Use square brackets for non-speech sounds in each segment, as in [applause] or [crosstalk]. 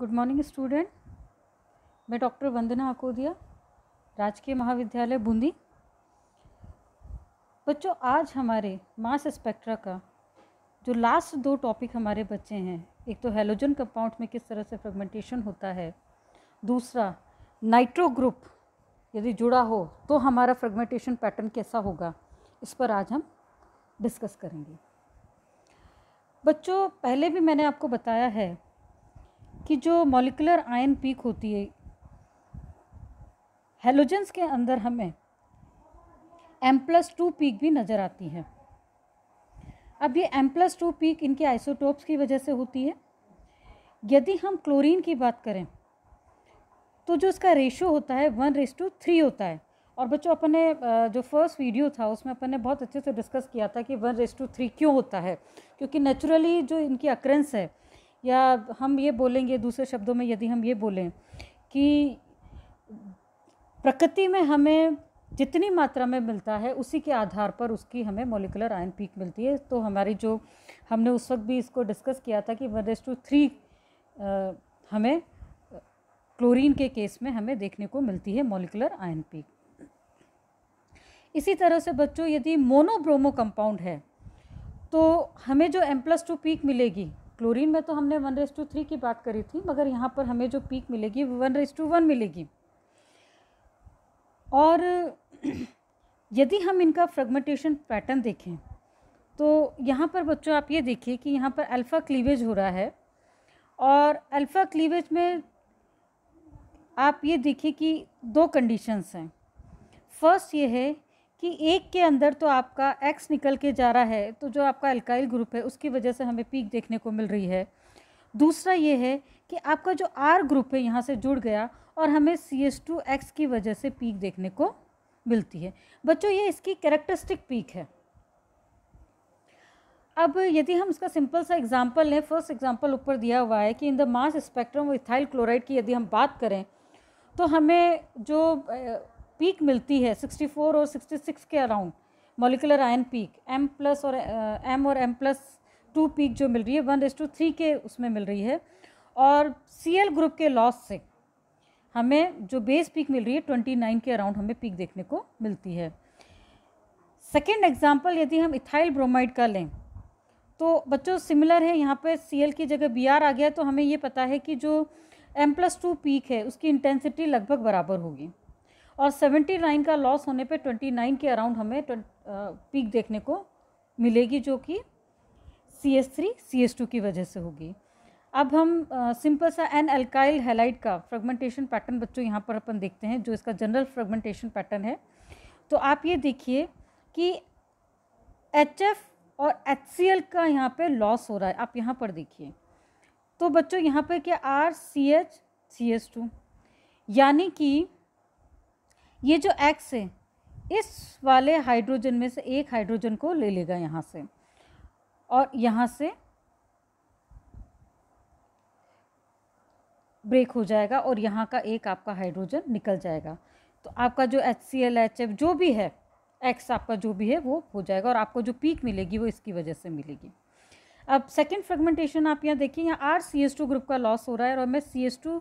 good morning student मैं doctor Vandana Akodiya राजकीय महाविद्यालय बूंदी बच्चों आज हमारे मास स्पेक्ट्रा का जो लास्ट दो टॉपिक हमारे बच्चे हैं एक तो हेलोजन कंपाउंड में किस तरह से फ्रेगमेंटेशन होता है दूसरा नाइट्रो ग्रुप यदि जुड़ा हो तो हमारा फ्रेगमेंटेशन पैटर्न कैसा होगा इस पर आज हम डिस्कस करेंगे बच्चों पहले भी मैंने आपको बताया है कि जो मॉलिकुलर आयन पीक होती है हेलोजेंस के अंदर हमें एम प्लस टू पीक भी नज़र आती है अब ये एम प्लस टू पीक इनके आइसोटोप्स की वजह से होती है यदि हम क्लोरीन की बात करें तो जो इसका रेशो होता है वन रेस टू थ्री होता है और बच्चों अपन ने जो फर्स्ट वीडियो था उसमें अपन ने बहुत अच्छे से डिस्कस किया था कि वन रेस टू थ्री क्यों होता है क्योंकि नेचुरली जो इनकी अक्रेंस है या हम ये बोलेंगे दूसरे शब्दों में यदि हम ये बोलें कि प्रकृति में हमें जितनी मात्रा में मिलता है उसी के आधार पर उसकी हमें मोलिकुलर आयन पीक मिलती है तो हमारी जो हमने उस वक्त भी इसको डिस्कस किया था कि वन एस टू थ्री हमें क्लोरीन के केस में हमें देखने को मिलती है मोलिकुलर आयन पीक इसी तरह से बच्चों यदि मोनोब्रोमो कंपाउंड है तो हमें जो एम प्लस टू पीक मिलेगी क्लोरीन में तो हमने वन रेस टू थ्री की बात करी थी मगर यहाँ पर हमें जो पीक मिलेगी वो वन रेस टू वन मिलेगी और [clears throat] यदि हम इनका फ्रेगमेंटेशन पैटर्न देखें तो यहाँ पर बच्चों आप ये देखिए कि यहाँ पर अल्फ़ा क्लीवेज हो रहा है और अल्फ़ा क्लीवेज में आप ये देखिए कि दो कंडीशंस हैं फर्स्ट ये है कि एक के अंदर तो आपका एक्स निकल के जा रहा है तो जो आपका अल्काइल ग्रुप है उसकी वजह से हमें पीक देखने को मिल रही है दूसरा ये है कि आपका जो आर ग्रुप है यहाँ से जुड़ गया और हमें सी एस टू एक्स की वजह से पीक देखने को मिलती है बच्चों ये इसकी कैरेक्टरिस्टिक पीक है अब यदि हम इसका सिंपल सा एग्जाम्पल लें फर्स्ट एग्जाम्पल ऊपर दिया हुआ है कि in the mass spectrum ethyl chloride की यदि हम बात करें तो हमें जो पीक मिलती है 64 और 66 के around molecular ion peak M plus और एम uh, और एम प्लस टू पीक जो मिल रही है वन एस टू थ्री के उसमें मिल रही है और सी एल ग्रुप के लॉस से हमें जो बेस पीक मिल रही है ट्वेंटी नाइन के अराउंड हमें पीक देखने को मिलती है सेकेंड एग्जाम्पल यदि हम इथाइल ब्रोमाइड का लें तो बच्चों सिमिलर है यहाँ पर सी एल की जगह बी आर आ गया तो हमें ये पता है कि जो एम प्लस टू पीक है उसकी इंटेंसिटी लगभग बराबर होगी और 79 का लॉस होने पे 29 के अराउंड हमें पीक देखने को मिलेगी जो कि C S three C S two की वजह से होगी अब हम सिंपल सा एन एल्काइल हेलाइट का फ्रेगमेंटेशन पैटर्न बच्चों यहाँ पर अपन देखते हैं जो इसका जनरल फ्रेगमेंटेशन पैटर्न है तो आप ये देखिए कि एच एफ और एच सी एल का यहाँ पे लॉस हो रहा है आप यहाँ पर देखिए तो बच्चों यहाँ पे क्या R C H C S two यानी कि ये जो एक्स है इस वाले हाइड्रोजन में से एक हाइड्रोजन को ले लेगा यहाँ से और यहाँ से ब्रेक हो जाएगा और यहाँ का एक आपका हाइड्रोजन निकल जाएगा तो आपका जो H C L H F जो भी है एक्स आपका जो भी है वो हो जाएगा और आपको जो पीक मिलेगी वो इसकी वजह से मिलेगी अब सेकेंड फ्रेगमेंटेशन आप यहाँ देखिए यहाँ R C S two group का लॉस हो रहा है और मैं C S two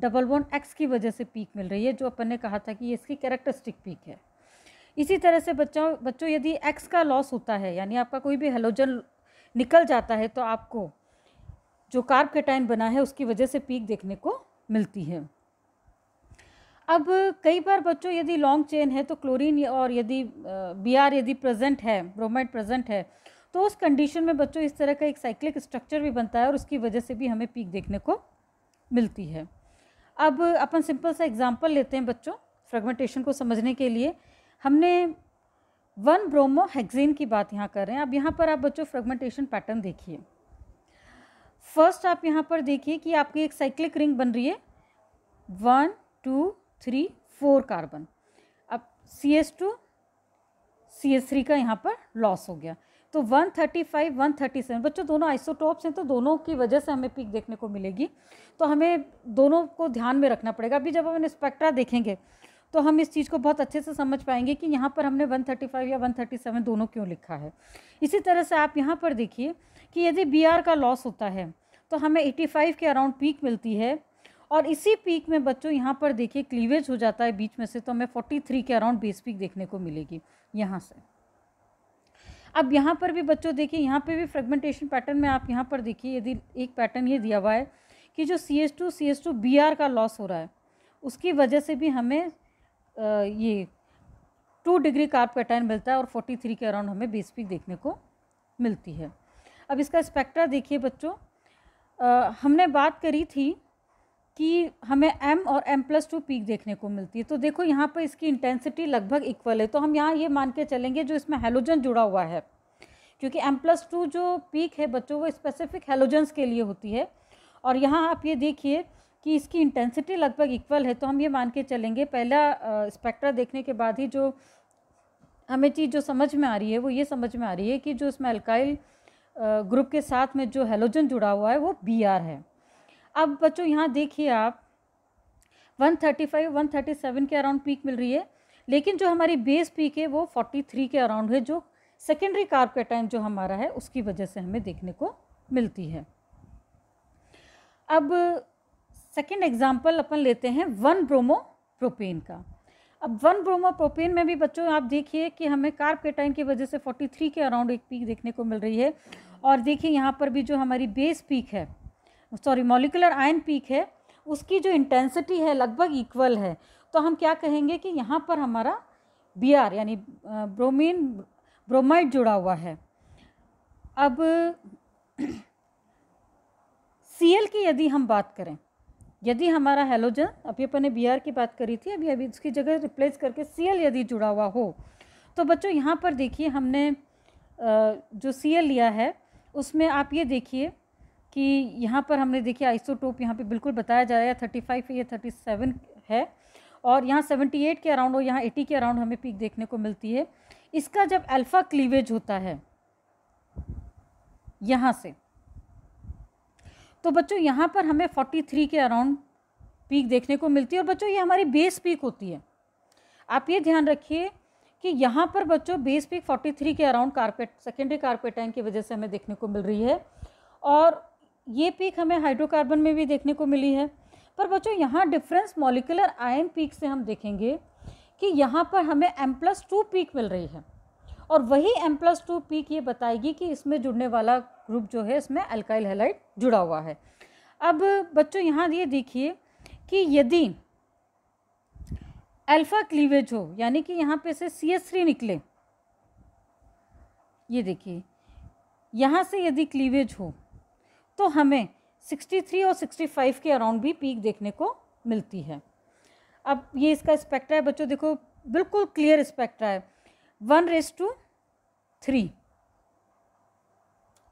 double one X की वजह से पीक मिल रही है जो अपन ने कहा था कि ये इसकी कैरेक्टरिस्टिक पीक है इसी तरह से बच्चों बच्चों यदि एक्स का लॉस होता है यानी आपका कोई भी हेलोजन निकल जाता है तो आपको जो कार्ब कैटाइन बना है उसकी वजह से पीक देखने को मिलती है अब कई बार बच्चों यदि लॉन्ग चेन है तो क्लोरीन और यदि आर यदि प्रेजेंट है ब्रोमाइड प्रेजेंट है तो उस कंडीशन में बच्चों इस तरह का एक साइक्लिक स्ट्रक्चर भी बनता है और उसकी वजह से भी हमें पीक देखने को मिलती है अब अपन सिंपल सा एग्जांपल लेते हैं बच्चों फ्रेगमेंटेशन को समझने के लिए हमने वन ब्रोमो हेक्सेन की बात यहाँ कर रहे हैं अब यहाँ पर आप बच्चों फ्रेगमेंटेशन पैटर्न देखिए फर्स्ट आप यहाँ पर देखिए कि आपकी एक साइक्लिक रिंग बन रही है one two three four carbon अब C S two C S three का यहाँ पर लॉस हो गया तो 135, 137 बच्चों दोनों आइसोटॉप्स हैं तो दोनों की वजह से हमें पीक देखने को मिलेगी तो हमें दोनों को ध्यान में रखना पड़ेगा अभी जब हम स्पेक्ट्रा देखेंगे तो हम इस चीज़ को बहुत अच्छे से समझ पाएंगे कि यहाँ पर हमने 135 या 137 दोनों क्यों लिखा है इसी तरह से आप यहाँ पर देखिए कि यदि बी का लॉस होता है तो हमें एटी के अराउंड पीक मिलती है और इसी पीक में बच्चों यहाँ पर देखिए क्लीवेज हो जाता है बीच में से तो हमें 43 के अराउंड बेस पीक देखने को मिलेगी यहाँ से अब यहाँ पर भी बच्चों देखिए यहाँ पे भी फ्रेगमेंटेशन पैटर्न में आप यहाँ पर देखिए यदि एक पैटर्न ये दिया हुआ है कि जो C S two C S two B R का लॉस हो रहा है उसकी वजह से भी हमें ये टू डिग्री कार्प पैटर्न मिलता है और फोर्टी थ्री के अराउंड हमें बेस पीक देखने को मिलती है अब इसका स्पेक्ट्रा देखिए बच्चों आ, हमने बात करी थी कि हमें m और m प्लस टू पीक देखने को मिलती है तो देखो यहाँ पर इसकी इंटेंसिटी लगभग इक्वल है तो हम यहाँ ये मान के चलेंगे जो इसमें हेलोजन जुड़ा हुआ है क्योंकि m प्लस टू जो पीक है बच्चों वो स्पेसिफिक हेलोजन्स के लिए होती है और यहाँ आप ये देखिए कि इसकी इंटेंसिटी लगभग इक्वल है तो हम ये मान के चलेंगे पहला स्पेक्ट्रा देखने के बाद ही जो हमें चीज़ जो समझ में आ रही है वो ये समझ में आ रही है कि जो इसमें अल्काइल ग्रुप के साथ में जो हेलोजन जुड़ा हुआ है वो बी आर है अब बच्चों यहाँ देखिए आप 135 137 के अराउंड पीक मिल रही है लेकिन जो हमारी बेस पीक है वो 43 के अराउंड है जो सेकेंडरी कार्ब का टाइम जो हमारा है उसकी वजह से हमें देखने को मिलती है अब सेकेंड एग्जाम्पल अपन लेते हैं वन ब्रोमो प्रोपेन का अब वन ब्रोमो प्रोपेन में भी बच्चों आप देखिए कि हमें कार्ब के टाइम की वजह से 43 के अराउंड एक पीक देखने को मिल रही है और देखिए यहाँ पर भी जो हमारी बेस पीक है सॉरी मॉलिकुलर आयन पीक है उसकी जो इंटेंसिटी है लगभग इक्वल है तो हम क्या कहेंगे कि यहाँ पर हमारा बी आर यानी ब्रोमीन ब्रोमाइड जुड़ा हुआ है अब सी एल की यदि हम बात करें यदि हमारा हेलोजन अभी अपन ने बी आर की बात करी थी अभी अभी उसकी जगह रिप्लेस करके सी एल यदि जुड़ा हुआ हो तो बच्चों यहाँ पर देखिए हमने जो सी एल लिया है उसमें आप ये देखिए कि यहाँ पर हमने देखिए आइसोटोप यहाँ पे बिल्कुल बताया जा रहा है थर्टी फाइव या थर्टी सेवन है और यहाँ सेवेंटी एट के अराउंड और यहाँ एटी के अराउंड हमें पीक देखने को मिलती है इसका जब अल्फ़ा क्लीवेज होता है यहाँ से तो बच्चों यहाँ पर हमें फोर्टी थ्री के अराउंड पीक देखने को मिलती है और बच्चों ये हमारी बेस पीक होती है आप ये ध्यान रखिए कि यहाँ पर बच्चों बेस पीक फोर्टी थ्री के अराउंड कारपेट सेकेंडरी कारपेटाइन की वजह से हमें देखने को मिल रही है और ये पीक हमें हाइड्रोकार्बन में भी देखने को मिली है पर बच्चों यहाँ डिफरेंस मॉलिकुलर आयन पीक से हम देखेंगे कि यहाँ पर हमें एम प्लस टू पीक मिल रही है और वही एम प्लस टू पीक ये बताएगी कि इसमें जुड़ने वाला ग्रुप जो है इसमें अल्काइल हेलाइट जुड़ा हुआ है अब बच्चों यहाँ ये देखिए कि यदि अल्फ़ा क्लीवेज हो यानी कि यहाँ पे से सी एस थ्री निकले ये देखिए यहाँ से यदि क्लीवेज हो तो हमें 63 और 65 के अराउंड भी पीक देखने को मिलती है अब ये इसका स्पेक्ट्रा है बच्चों देखो बिल्कुल क्लियर स्पेक्ट्रा है वन रेस टू थ्री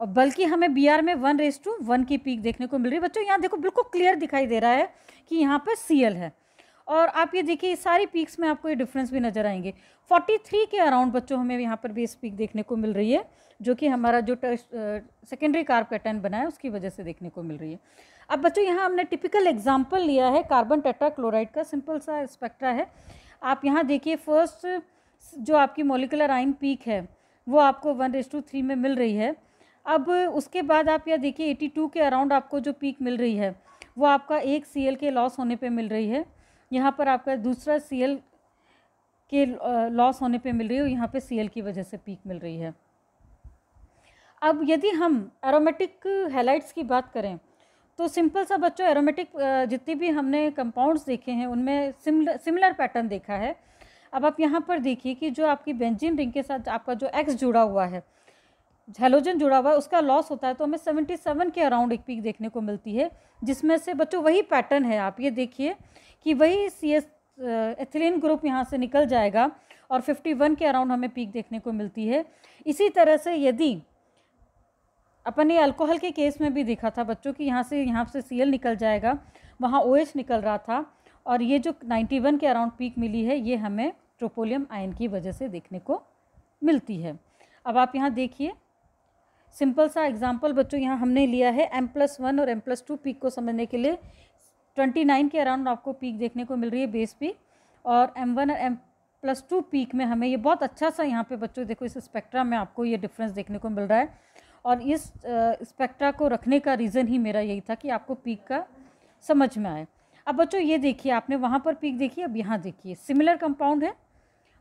और बल्कि हमें आर में वन रेस टू वन की पीक देखने को मिल रही है बच्चों यहाँ देखो बिल्कुल क्लियर दिखाई दे रहा है कि यहाँ पर एल है और आप ये देखिए सारी पीक्स में आपको ये डिफरेंस भी नज़र आएंगे 43 के अराउंड बच्चों हमें यहाँ पर भी इस पीक देखने को मिल रही है जो कि हमारा जो सेकेंडरी कार्ब पैटर्न बना है उसकी वजह से देखने को मिल रही है अब बच्चों यहाँ हमने टिपिकल एग्जाम्पल लिया है कार्बन टेट्राक्लोराइड का सिंपल सा स्पेक्ट्रा है आप यहाँ देखिए फर्स्ट जो आपकी मोलिकुलर आइन पीक है वो आपको वन रेस टू थ्री में मिल रही है अब उसके बाद आप यह देखिए 82 टू के अराउंड आपको जो पीक मिल रही है वो आपका एक सी के लॉस होने पे मिल रही है यहाँ पर आपका दूसरा सी के लॉस होने पे मिल रही है और यहाँ पे सी की वजह से पीक मिल रही है अब यदि हम एरोमेटिक हेलाइट्स की बात करें तो सिंपल सा बच्चों एरोमेटिक जितने भी हमने कंपाउंड्स देखे हैं उनमें सिमिलर सिमिलर पैटर्न देखा है अब आप यहाँ पर देखिए कि जो आपकी बेंजीन रिंग के साथ आपका जो एक्स जुड़ा हुआ है हेलोजन जुड़ा हुआ है उसका लॉस होता है तो हमें सेवेंटी सेवन के अराउंड एक पीक देखने को मिलती है जिसमें से बच्चों वही पैटर्न है आप ये देखिए कि वही सी एस एथिलीन ग्रुप यहाँ से निकल जाएगा और फिफ्टी वन के अराउंड हमें पीक देखने को मिलती है इसी तरह से यदि अपन ने अल्कोहल के केस में भी देखा था बच्चों की यहाँ से यहाँ से सी निकल जाएगा वहाँ ओ OH निकल रहा था और ये जो वन के अराउंड पीक मिली है ये हमें ट्रोपोलियम आयन की वजह से देखने को मिलती है अब आप यहाँ देखिए सिंपल सा एग्जाम्पल बच्चों यहाँ हमने लिया है एम प्लस वन और एम प्लस टू पीक को समझने के लिए ट्वेंटी नाइन के अराउंड आपको पीक देखने को मिल रही है बेस पीक और एम वन और एम प्लस टू पीक में हमें ये बहुत अच्छा सा यहाँ पे बच्चों देखो इस स्पेक्ट्रा में आपको ये डिफरेंस देखने को मिल रहा है और इस स्पेक्ट्रा को रखने का रीज़न ही मेरा यही था कि आपको पीक का समझ में आए अब बच्चों ये देखिए आपने वहाँ पर पीक देखी अब यहाँ देखिए सिमिलर कंपाउंड है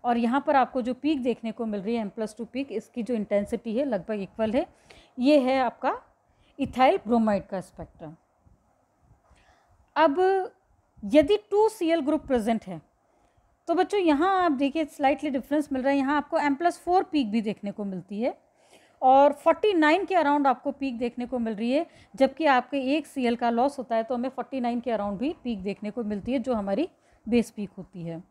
और यहाँ पर आपको जो पीक देखने को मिल रही है एम प्लस टू पीक इसकी जो इंटेंसिटी है लगभग इक्वल है ये है आपका इथाइल ब्रोमाइड का स्पेक्ट्रम अब यदि two C L group present है तो बच्चों यहाँ आप देखिए स्लाइटली डिफरेंस मिल रहा है यहाँ आपको एम प्लस फोर पीक भी देखने को मिलती है और 49 के अराउंड आपको पीक देखने को मिल रही है जबकि आपके एक सी का लॉस होता है तो हमें 49 के अराउंड भी पीक देखने को मिलती है जो हमारी बेस पीक होती है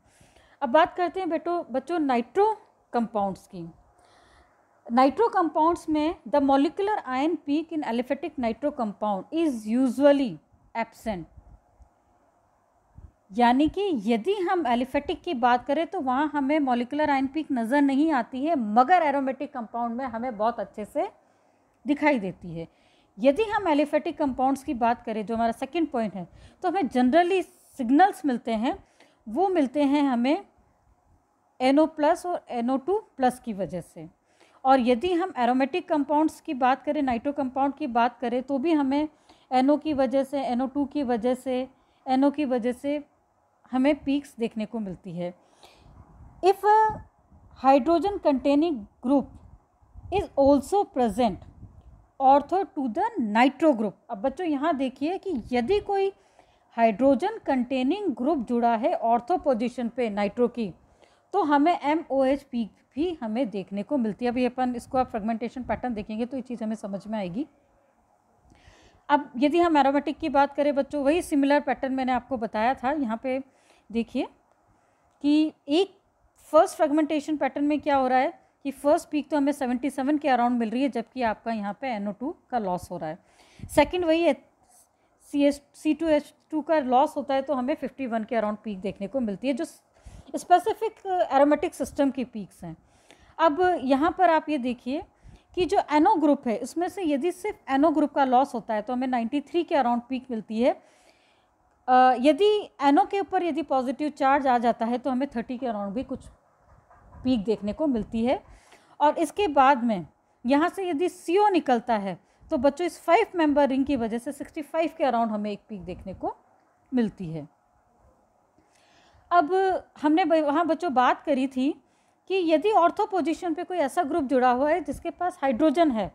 अब बात करते हैं बेटो बच्चों नाइट्रो कंपाउंड्स की नाइट्रो कंपाउंड्स में the molecular ion peak in aliphatic nitro compound is usually absent यानी कि यदि हम एलिफेटिक की बात करें तो वहाँ हमें मोलिकुलर आयन पीक नज़र नहीं आती है मगर एरोमेटिक कंपाउंड में हमें बहुत अच्छे से दिखाई देती है यदि हम एलिफेटिक कंपाउंड्स की बात करें जो हमारा सेकंड पॉइंट है तो हमें जनरली सिग्नल्स मिलते हैं वो मिलते हैं हमें एन प्लस और एन प्लस की वजह से और यदि हम एरोमेटिक कंपाउंड्स की बात करें नाइट्रो कंपाउंड की बात करें तो भी हमें एन की वजह से एन की वजह से एन की वजह से हमें पीक्स देखने को मिलती है if hydrogen containing group is also present ortho to the nitro group अब बच्चों यहाँ देखिए कि यदि कोई हाइड्रोजन कंटेनिंग ग्रुप जुड़ा है ऑर्थो पोजिशन पे नाइट्रो की तो हमें एम ओ एच पीक भी हमें देखने को मिलती है अभी अपन इसको आप फ्रेगमेंटेशन पैटर्न देखेंगे तो ये चीज़ हमें समझ में आएगी अब यदि हम एरोमेटिक की बात करें बच्चों वही सिमिलर पैटर्न मैंने आपको बताया था यहाँ पे देखिए कि एक फर्स्ट फ्रेगमेंटेशन पैटर्न में क्या हो रहा है कि फर्स्ट पीक तो हमें सेवेंटी सेवन के अराउंड मिल रही है जबकि आपका यहाँ पे टू का लॉस हो रहा है सेकंड वही है C S C two H two का लॉस होता है तो हमें फिफ्टी वन के अराउंड पीक देखने को मिलती है जो स्पेसिफिक एरोमेटिक सिस्टम की पीक्स हैं अब यहाँ पर आप ये देखिए कि जो एनो ग्रुप है इसमें से यदि सिर्फ एनो ग्रुप का लॉस होता है तो हमें 93 के अराउंड पीक मिलती है यदि एनो के ऊपर यदि पॉजिटिव चार्ज आ जाता है तो हमें 30 के अराउंड भी कुछ पीक देखने को मिलती है और इसके बाद में यहाँ से यदि सी निकलता है तो बच्चों इस फाइव मेंबर रिंग की वजह से 65 के अराउंड हमें एक पीक देखने को मिलती है अब हमने वहाँ बच्चों बात करी थी कि यदि ऑर्थो पोजिशन पे कोई ऐसा ग्रुप जुड़ा हुआ है जिसके पास हाइड्रोजन है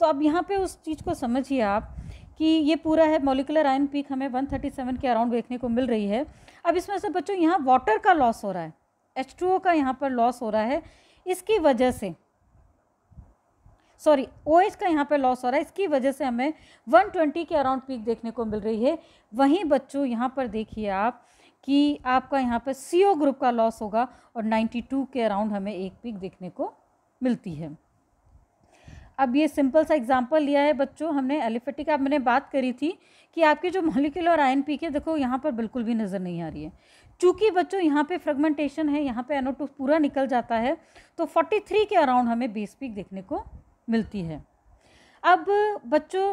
तो अब यहाँ पे उस चीज़ को समझिए आप कि ये पूरा है मोलिकुलर आयन पीक हमें 137 के अराउंड देखने को मिल रही है अब इसमें से बच्चों यहाँ वाटर का लॉस हो रहा है एच का यहाँ पर लॉस हो रहा है इसकी वजह से सॉरी ओ OH का यहाँ पर लॉस हो रहा है इसकी वजह से हमें 120 के अराउंड पीक देखने को मिल रही है वहीं बच्चों यहाँ पर देखिए आप कि आपका यहाँ पर सी ग्रुप का लॉस होगा और 92 के अराउंड हमें एक पीक देखने को मिलती है अब ये सिंपल सा एग्जांपल लिया है बच्चों हमने एलिफेटिक आप मैंने बात करी थी कि आपके जो मॉलिक्यूल और आयन पीक है देखो यहाँ पर बिल्कुल भी नज़र नहीं आ रही है चूँकि बच्चों यहाँ पे फ्रेगमेंटेशन है यहाँ पे एनो पूरा निकल जाता है तो 43 के अराउंड हमें बेस पीक देखने को मिलती है अब बच्चों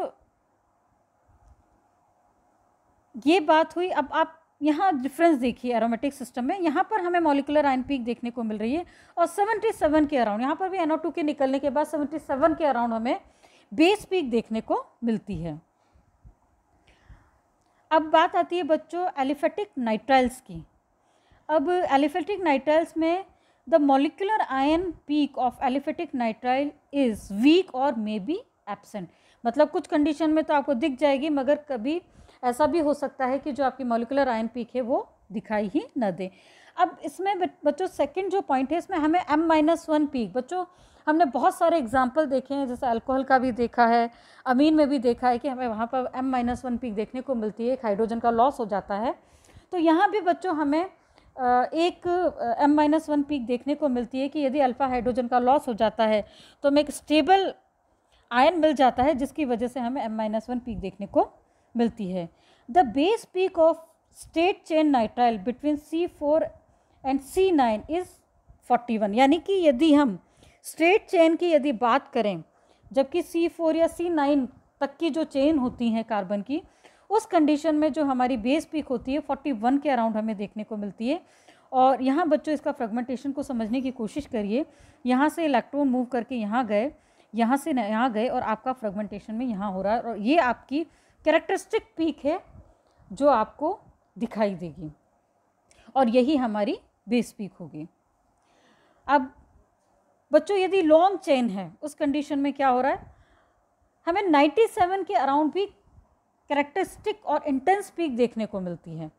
ये बात हुई अब आप यहाँ डिफरेंस देखिए एरोमेटिक सिस्टम में यहाँ पर हमें मॉलिकुलर आयन पीक देखने को मिल रही है और 77 के अराउंड यहाँ पर भी एनओ टू के निकलने के बाद 77 के अराउंड हमें बेस पीक देखने को मिलती है अब बात आती है बच्चों एलिफेटिक नाइट्राइल्स की अब एलिफेटिक नाइट्राइल्स में the molecular ion peak of aliphatic nitrile is weak और मे बी एबसेंट मतलब कुछ कंडीशन में तो आपको दिख जाएगी मगर कभी ऐसा भी हो सकता है कि जो आपकी मोलिकुलर आयन पीक है वो दिखाई ही न दे अब इसमें बच्चों सेकंड जो पॉइंट है इसमें हमें एम माइनस वन पीक बच्चों हमने बहुत सारे एग्जाम्पल देखे हैं जैसे अल्कोहल का भी देखा है अमीन में भी देखा है कि हमें वहाँ पर एम माइनस वन पीक देखने को मिलती है हाइड्रोजन का लॉस हो जाता है तो यहाँ भी बच्चों हमें एक एम माइनस वन पीक देखने को मिलती है कि यदि अल्फ़ा हाइड्रोजन का लॉस हो जाता है तो हमें एक स्टेबल आयन मिल जाता है जिसकी वजह से हमें एम माइनस वन पीक देखने को मिलती है the base peak of straight chain nitrile between C four and C nine is forty one यानी कि यदि हम स्ट्रेट चेन की यदि बात करें जबकि सी फोर या सी नाइन तक की जो चेन होती हैं कार्बन की उस कंडीशन में जो हमारी बेस पीक होती है फोर्टी वन के अराउंड हमें देखने को मिलती है और यहाँ बच्चों इसका फ्रेगमेंटेशन को समझने की कोशिश करिए यहाँ से इलेक्ट्रॉन मूव करके यहाँ गए यहाँ से यहाँ गए और आपका फ्रेगमेंटेशन में यहाँ हो रहा है और ये आपकी कैरेक्टरिस्टिक पीक है जो आपको दिखाई देगी और यही हमारी बेस पीक होगी अब बच्चों यदि लॉन्ग चेन है उस कंडीशन में क्या हो रहा है हमें 97 के अराउंड भी करेक्टरिस्टिक और इंटेंस पीक देखने को मिलती है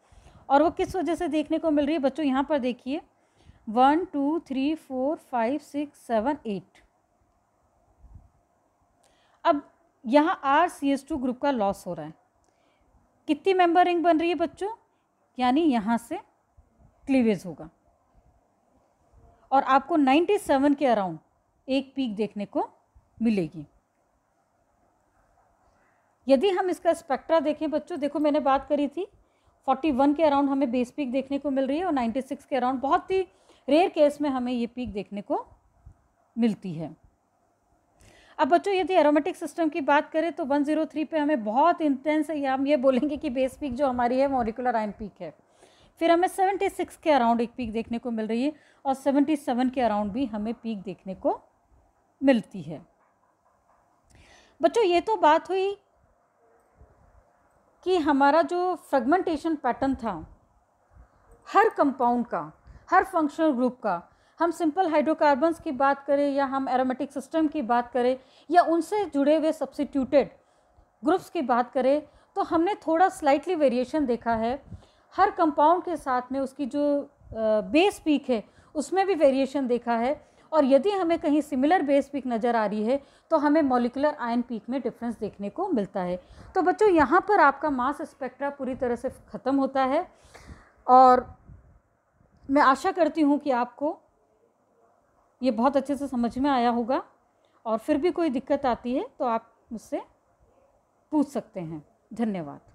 और वो किस वजह से देखने को मिल रही है बच्चों यहाँ पर देखिए one two three four five six seven eight अब यहाँ R C S two group का लॉस हो रहा है कितनी मेंबर रिंग बन रही है बच्चों यानी यहाँ से क्लीवेज होगा और आपको 97 के अराउंड एक पीक देखने को मिलेगी यदि हम इसका स्पेक्ट्रा देखें बच्चों देखो मैंने बात करी थी 41 के अराउंड हमें बेस पीक देखने को मिल रही है और 96 के अराउंड बहुत ही रेयर केस में हमें ये पीक देखने को मिलती है अब बच्चों यदि एरोमेटिक सिस्टम की बात करें तो 103 पे हमें बहुत इंटेंस है हम ये बोलेंगे कि बेस पीक जो हमारी है मोरिकुलर आयन पीक है फिर हमें 76 के अराउंड एक पीक देखने को मिल रही है और 77 के अराउंड भी हमें पीक देखने को मिलती है बच्चों ये तो बात हुई कि हमारा जो फ्रेगमेंटेशन पैटर्न था हर कंपाउंड का हर फंक्शनल ग्रुप का हम सिंपल हाइड्रोकार्बन्स की बात करें या हम एरोमेटिक सिस्टम की बात करें या उनसे जुड़े हुए सब्सिट्यूटेड ग्रुप्स की बात करें तो हमने थोड़ा स्लाइटली वेरिएशन देखा है हर कंपाउंड के साथ में उसकी जो बेस पीक है उसमें भी वेरिएशन देखा है और यदि हमें कहीं सिमिलर बेस पीक नज़र आ रही है तो हमें मॉलिकुलर आयन पीक में डिफरेंस देखने को मिलता है तो बच्चों यहाँ पर आपका मास स्पेक्ट्रा पूरी तरह से ख़त्म होता है और मैं आशा करती हूँ कि आपको ये बहुत अच्छे से समझ में आया होगा और फिर भी कोई दिक्कत आती है तो आप मुझसे पूछ सकते हैं धन्यवाद